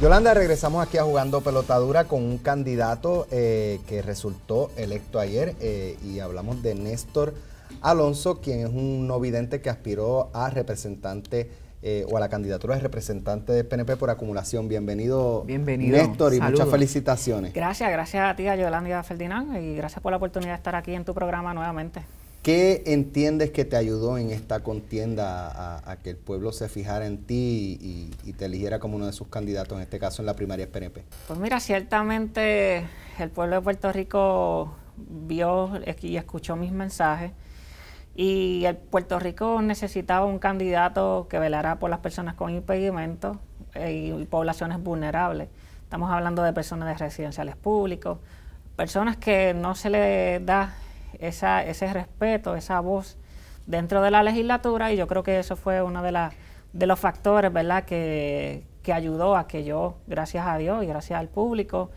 Yolanda, regresamos aquí a Jugando Pelotadura con un candidato eh, que resultó electo ayer eh, y hablamos de Néstor Alonso, quien es un no vidente que aspiró a representante eh, o a la candidatura de representante de PNP por acumulación. Bienvenido, Bienvenido. Néstor, y muchas felicitaciones. Gracias, gracias a ti, a Yolanda y a Ferdinand, y gracias por la oportunidad de estar aquí en tu programa nuevamente. ¿Qué entiendes que te ayudó en esta contienda a, que el pueblo se fijara en ti y, te eligiera como uno de sus candidatos, en este caso en la primaria PNP? Pues mira, ciertamente el pueblo de Puerto Rico vio y escuchó mis mensajes y el Puerto Rico necesitaba un candidato que velara por las personas con impedimentos eh, y, poblaciones vulnerables. Estamos hablando de personas de residenciales públicos, personas que no se le da esa, ese respeto, esa voz dentro de la legislatura y yo creo que eso fue uno de, de los factores ¿verdad? Que, que ayudó a que yo, gracias a Dios y gracias al público,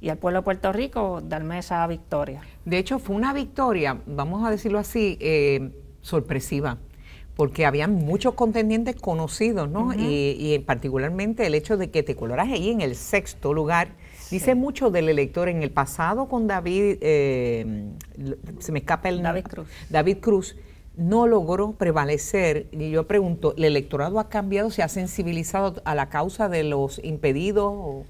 y al pueblo de Puerto Rico darme esa victoria. De hecho, fue una victoria, vamos a decirlo así, eh, sorpresiva, porque habían muchos contendientes conocidos, ¿no? y, y, particularmente el hecho de que te coloras ahí en el sexto lugar Dice mucho del elector en el pasado con David, eh, se me escapa el nombre. David Cruz. David Cruz no logró prevalecer. Y yo pregunto, ¿el electorado ha cambiado? ¿Se ha sensibilizado a la causa de los impedidos?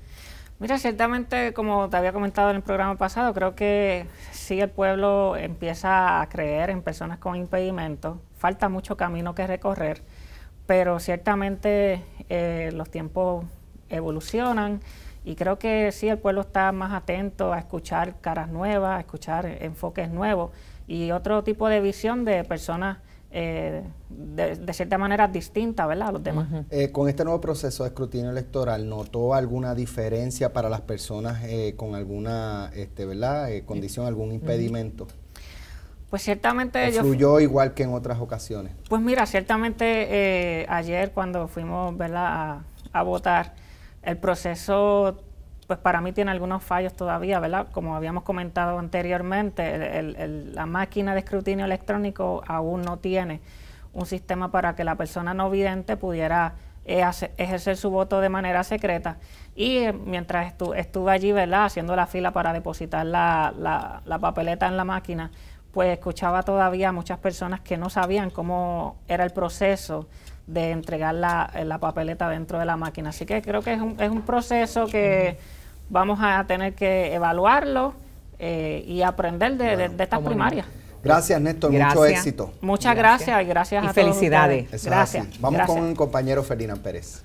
Mira, ciertamente, como te había comentado en el programa pasado, creo que sí el pueblo empieza a creer en personas con impedimentos. Falta mucho camino que recorrer, pero ciertamente eh, los tiempos evolucionan. Y creo que sí, el pueblo está más atento a escuchar caras nuevas, a escuchar enfoques nuevos y otro tipo de visión de personas eh, de, cierta manera distintas, ¿verdad? A los demás. Eh, con este nuevo proceso de escrutinio electoral, ¿notó alguna diferencia para las personas eh, con alguna, este, condición, algún impedimento? Pues ciertamente yo... igual que en otras ocasiones. Pues mira, ciertamente ayer cuando fuimos, A, a votar el proceso, pues para mí tiene algunos fallos todavía, ¿verdad? Como habíamos comentado anteriormente, la máquina de escrutinio electrónico aún no tiene un sistema para que la persona no vidente pudiera ejercer su voto de manera secreta. Y eh, mientras estuve allí, ¿verdad? Haciendo la fila para depositar la, la papeleta en la máquina, pues escuchaba todavía a muchas personas que no sabían cómo era el proceso de entregar eh, la, papeleta dentro de la máquina. Así que creo que es un, proceso que vamos a tener que evaluarlo eh, y aprender de, de, estas primarias. Gracias, Néstor. Mucho éxito. Muchas gracias, gracias y gracias y felicidades. gracias. Vamos con el compañero Ferdinand Pérez.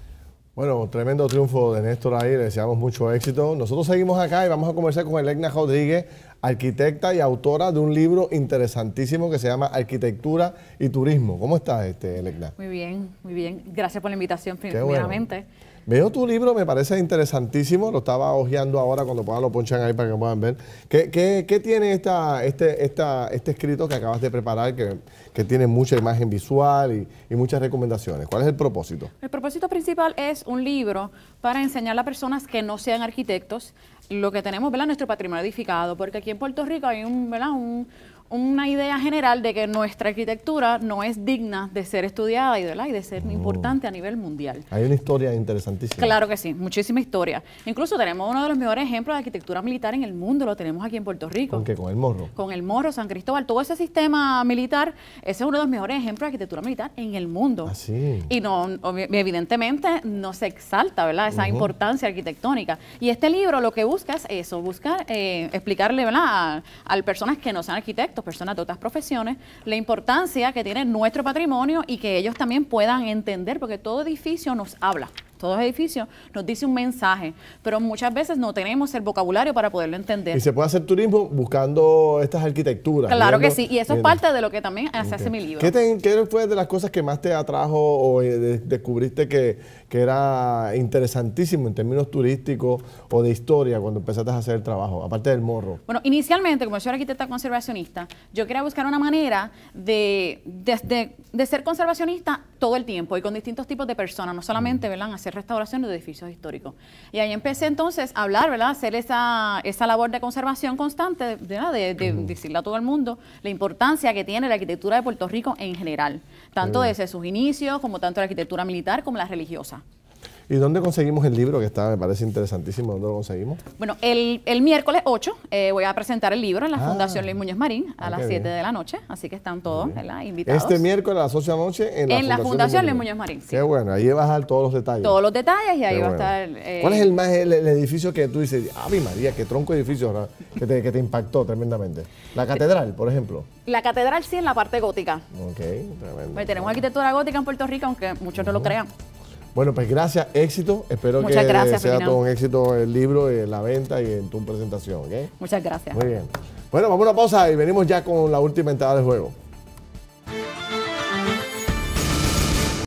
Bueno, tremendo triunfo de Néstor ahí, le deseamos mucho éxito. Nosotros seguimos acá y vamos a conversar con Elena Rodríguez, arquitecta y autora de un libro interesantísimo que se llama Arquitectura y Turismo. ¿Cómo estás, este, Muy bien, muy bien. Gracias por la invitación, primeramente. Veo tu libro, me parece interesantísimo, lo estaba hojeando ahora, cuando puedan lo ponchan ahí para que puedan ver. ¿Qué, tiene esta, este, esta, este escrito que acabas de preparar, que, tiene mucha imagen visual y, y, muchas recomendaciones? ¿Cuál es el propósito? El propósito principal es un libro para enseñar a personas que no sean arquitectos lo que tenemos, ¿verdad? Nuestro patrimonio edificado, porque aquí en Puerto Rico hay un, ¿verdad? Un, una idea general de que nuestra arquitectura no es digna de ser estudiada y de, y de ser oh. importante a nivel mundial. Hay una historia interesantísima. Claro que sí, muchísima historia. Incluso tenemos uno de los mejores ejemplos de arquitectura militar en el mundo, lo tenemos aquí en Puerto Rico. ¿Con Con el Morro. Con el Morro, San Cristóbal. Todo ese sistema militar, ese es uno de los mejores ejemplos de arquitectura militar en el mundo. Así. Ah, y no, evidentemente no se exalta, ¿verdad? Esa importancia arquitectónica. Y este libro lo que busca es eso, buscar eh, explicarle, ¿verdad? A, personas que no sean arquitectos personas de otras profesiones, la importancia que tiene nuestro patrimonio y que ellos también puedan entender, porque todo edificio nos habla todos los edificios, nos dice un mensaje, pero muchas veces no tenemos el vocabulario para poderlo entender. Y se puede hacer turismo buscando estas arquitecturas. Claro que sí, y eso es parte de lo que también hace mi libro. ¿Qué, fue de las cosas que más te atrajo o eh, descubriste que, era interesantísimo en términos turísticos o de historia cuando empezaste a hacer el trabajo, aparte del morro? Bueno, inicialmente, como soy arquitecta conservacionista, yo quería buscar una manera de, de, ser conservacionista todo el tiempo y con distintos tipos de personas, no solamente, mm. ¿verdad? hacer restauración de edificios históricos. Y ahí empecé entonces a hablar, ¿verdad? Hacer esa, esa labor de conservación constante, de, decirle a todo el mundo la importancia que tiene la arquitectura de Puerto Rico en general, tanto desde sus inicios como tanto la arquitectura militar como la religiosa. ¿Y dónde conseguimos el libro que está, me parece interesantísimo? ¿Dónde lo conseguimos? Bueno, el, miércoles 8 eh, voy a presentar el libro en la ah. Fundación Luis Muñoz Marín a ah, las 7 de la noche, así que están todos invitados. Este miércoles a las 8 de la noche en la, en Fundación, la Luis Muñoz Marín. Qué bueno, ahí vas a dar todos los detalles. Todos los detalles y ahí va a estar... Eh, ¿Cuál es el más el, edificio que tú dices, mi María, qué tronco de edificio que, te, te impactó tremendamente? La catedral, por ejemplo. La catedral sí en la parte gótica. Ok, tremendo. Pues tenemos arquitectura gótica en Puerto Rico, aunque muchos no lo crean. Bueno, pues gracias, éxito. Espero que sea todo un éxito el libro, la venta y en tu presentación. ¿eh? Muchas gracias. Muy bien. Bueno, vamos a una pausa y venimos ya con la última entrada del juego.